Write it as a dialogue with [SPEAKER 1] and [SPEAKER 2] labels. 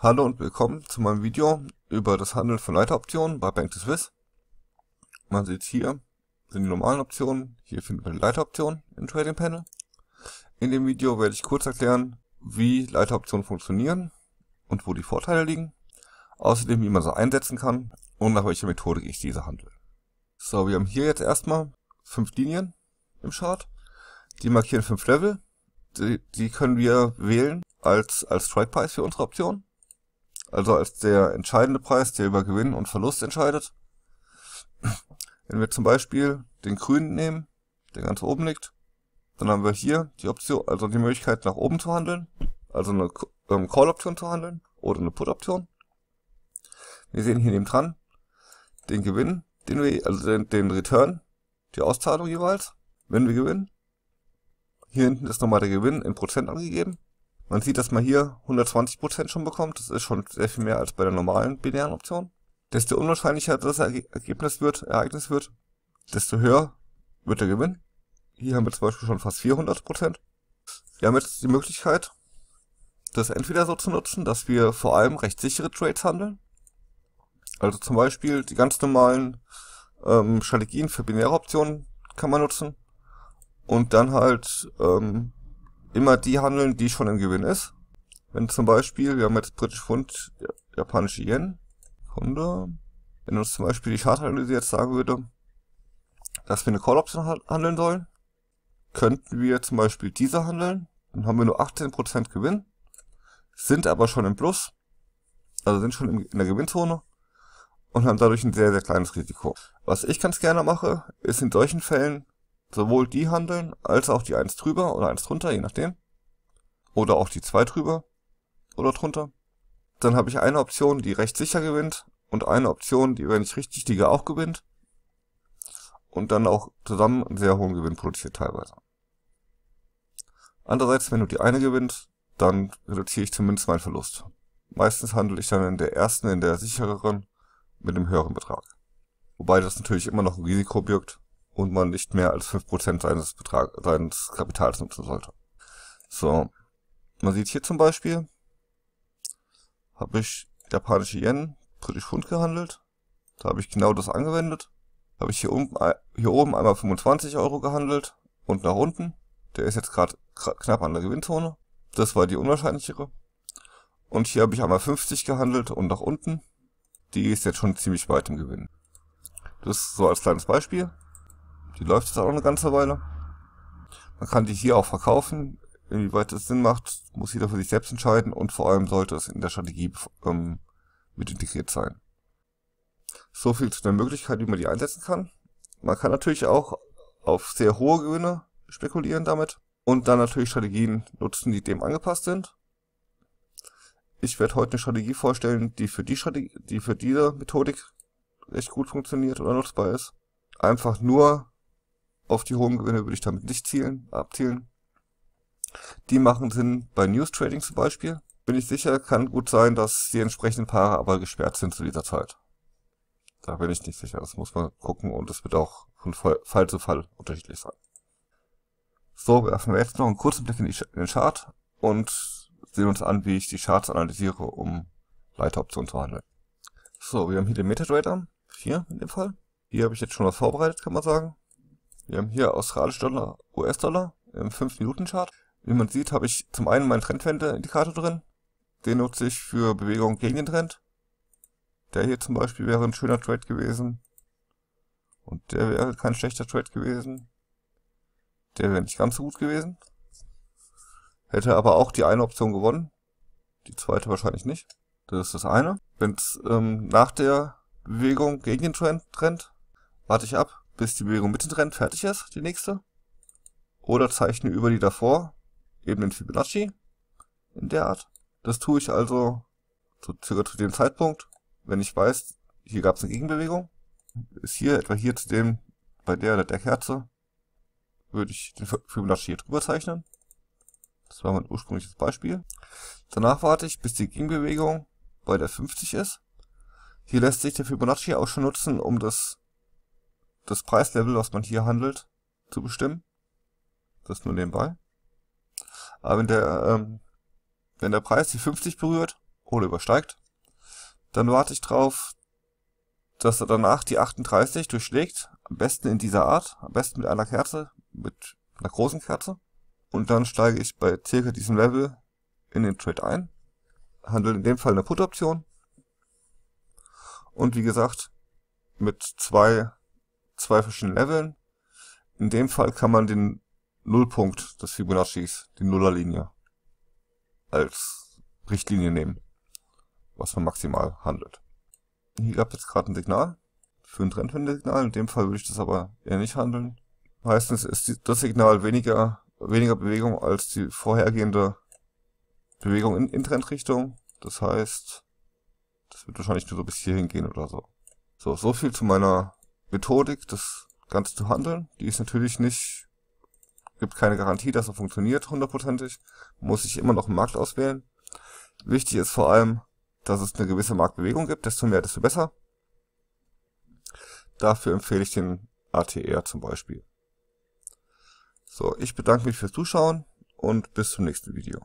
[SPEAKER 1] Hallo und willkommen zu meinem Video über das Handeln von Leiteroptionen bei Bank to Swiss. Man sieht hier sind die normalen Optionen, hier findet man die Leiteroption im Trading Panel. In dem Video werde ich kurz erklären, wie Leiteroptionen funktionieren und wo die Vorteile liegen. Außerdem, wie man sie einsetzen kann und nach welcher Methode ich diese handle. So, wir haben hier jetzt erstmal fünf Linien im Chart. Die markieren fünf Level. Die, die können wir wählen als, als Strike Price für unsere Option also als der entscheidende Preis, der über Gewinn und Verlust entscheidet. Wenn wir zum Beispiel den grünen nehmen, der ganz oben liegt, dann haben wir hier die Option, also die Möglichkeit nach oben zu handeln, also eine ähm, Call-Option zu handeln oder eine Put-Option. Wir sehen hier neben dran den Gewinn, den wir, also den, den Return, die Auszahlung jeweils, wenn wir gewinnen. Hier hinten ist nochmal der Gewinn in Prozent angegeben. Man sieht, dass man hier 120% schon bekommt, das ist schon sehr viel mehr als bei der normalen binären Option. Desto unwahrscheinlicher das Ergebnis wird, Ereignis wird, desto höher wird der Gewinn. Hier haben wir zum Beispiel schon fast 400%. Wir haben jetzt die Möglichkeit, das entweder so zu nutzen, dass wir vor allem recht sichere Trades handeln. Also zum Beispiel die ganz normalen ähm, Strategien für binäre Optionen kann man nutzen. Und dann halt ähm, immer die handeln, die schon im Gewinn ist. Wenn zum Beispiel, wir haben jetzt britische Pfund, japanische Yen, Kunde. Wenn uns zum Beispiel die Chartanalyse jetzt sagen würde, dass wir eine Call Option handeln sollen, könnten wir zum Beispiel diese handeln, dann haben wir nur 18% Gewinn, sind aber schon im Plus, also sind schon in der Gewinnzone und haben dadurch ein sehr, sehr kleines Risiko. Was ich ganz gerne mache, ist in solchen Fällen Sowohl die handeln, als auch die 1 drüber oder 1 drunter, je nachdem. Oder auch die 2 drüber oder drunter. Dann habe ich eine Option, die recht sicher gewinnt und eine Option, die, wenn ich richtig liege, auch gewinnt. Und dann auch zusammen einen sehr hohen Gewinn produziert teilweise. Andererseits, wenn du die eine gewinnst, dann reduziere ich zumindest meinen Verlust. Meistens handle ich dann in der ersten, in der sichereren, mit einem höheren Betrag. Wobei das natürlich immer noch ein Risiko birgt, und man nicht mehr als fünf seines, Betrag, seines Kapitals nutzen sollte. So, man sieht hier zum Beispiel, habe ich japanische Yen, britisch Pfund gehandelt. Da habe ich genau das angewendet. Habe ich hier oben, hier oben einmal 25 Euro gehandelt und nach unten. Der ist jetzt gerade knapp an der Gewinnzone. Das war die unwahrscheinlichere. Und hier habe ich einmal 50 gehandelt und nach unten. Die ist jetzt schon ziemlich weit im Gewinn. Das ist so als kleines Beispiel. Die läuft jetzt auch eine ganze Weile. Man kann die hier auch verkaufen. Inwieweit es Sinn macht, muss jeder für sich selbst entscheiden und vor allem sollte es in der Strategie ähm, mit integriert sein. So viel zu der Möglichkeit, wie man die einsetzen kann. Man kann natürlich auch auf sehr hohe Gewinne spekulieren damit und dann natürlich Strategien nutzen, die dem angepasst sind. Ich werde heute eine Strategie vorstellen, die für die Strategie, die für diese Methodik recht gut funktioniert oder nutzbar ist. Einfach nur, auf die hohen Gewinne würde ich damit nicht zielen, abzielen. Die machen Sinn bei News Trading zum Beispiel. Bin ich sicher, kann gut sein, dass die entsprechenden Paare aber gesperrt sind zu dieser Zeit. Da bin ich nicht sicher. Das muss man gucken und es wird auch von Fall zu Fall unterschiedlich sein. So, werfen wir jetzt noch einen kurzen Blick in, den Chart und sehen uns an, wie ich die Charts analysiere, um Leiteroptionen zu handeln. So, wir haben hier den MetaTrader hier in dem Fall. Hier habe ich jetzt schon was vorbereitet, kann man sagen. Wir haben hier australische Dollar, US-Dollar im 5-Minuten-Chart. Wie man sieht, habe ich zum einen meinen Trendwende-Indikator drin. Den nutze ich für Bewegungen gegen den Trend. Der hier zum Beispiel wäre ein schöner Trade gewesen. Und der wäre kein schlechter Trade gewesen. Der wäre nicht ganz so gut gewesen. Hätte aber auch die eine Option gewonnen. Die zweite wahrscheinlich nicht. Das ist das eine. Wenn es ähm, nach der Bewegung gegen den Trend, trennt, warte ich ab bis die Bewegung mittendrin fertig ist, die nächste. Oder zeichne über die davor, eben den Fibonacci, in der Art. Das tue ich also zu, circa zu dem Zeitpunkt, wenn ich weiß, hier gab es eine Gegenbewegung. Ist hier, etwa hier zu dem, bei der oder der Kerze, würde ich den Fibonacci hier drüber zeichnen. Das war mein ursprüngliches Beispiel. Danach warte ich, bis die Gegenbewegung bei der 50 ist. Hier lässt sich der Fibonacci auch schon nutzen, um das das Preislevel, was man hier handelt, zu bestimmen. Das nur nebenbei. Aber wenn der, ähm, wenn der Preis die 50 berührt oder übersteigt, dann warte ich drauf, dass er danach die 38 durchschlägt. Am besten in dieser Art, am besten mit einer Kerze, mit einer großen Kerze. Und dann steige ich bei circa diesem Level in den Trade ein. Handle in dem Fall eine Put-Option. Und wie gesagt, mit zwei zwei verschiedenen Leveln. In dem Fall kann man den Nullpunkt des Fibonaccis, die Nullerlinie, als Richtlinie nehmen, was man maximal handelt. Hier gab es jetzt gerade ein Signal für ein Trendwendesignal. In dem Fall würde ich das aber eher nicht handeln. Meistens ist das Signal weniger, weniger Bewegung als die vorhergehende Bewegung in, in Trendrichtung. Das heißt, das wird wahrscheinlich nur so bis hierhin gehen oder so. So, so viel zu meiner Methodik, das Ganze zu handeln. Die ist natürlich nicht, gibt keine Garantie, dass er funktioniert, hundertprozentig. Muss ich immer noch einen Markt auswählen. Wichtig ist vor allem, dass es eine gewisse Marktbewegung gibt, desto mehr, desto besser. Dafür empfehle ich den ATR e zum Beispiel. So, ich bedanke mich fürs Zuschauen und bis zum nächsten Video.